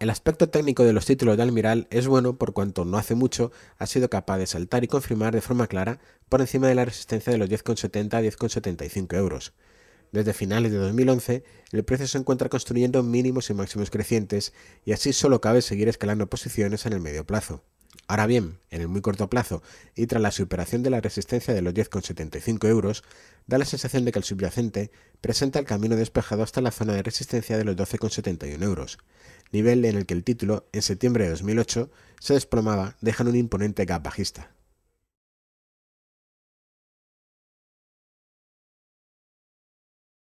El aspecto técnico de los títulos de Almiral es bueno por cuanto no hace mucho ha sido capaz de saltar y confirmar de forma clara por encima de la resistencia de los 10,70 a 10,75 euros. Desde finales de 2011, el precio se encuentra construyendo mínimos y máximos crecientes y así solo cabe seguir escalando posiciones en el medio plazo. Ahora bien, en el muy corto plazo y tras la superación de la resistencia de los 10,75 euros, da la sensación de que el subyacente presenta el camino despejado hasta la zona de resistencia de los 12,71 euros, nivel en el que el título, en septiembre de 2008, se desplomaba, dejando un imponente gap bajista.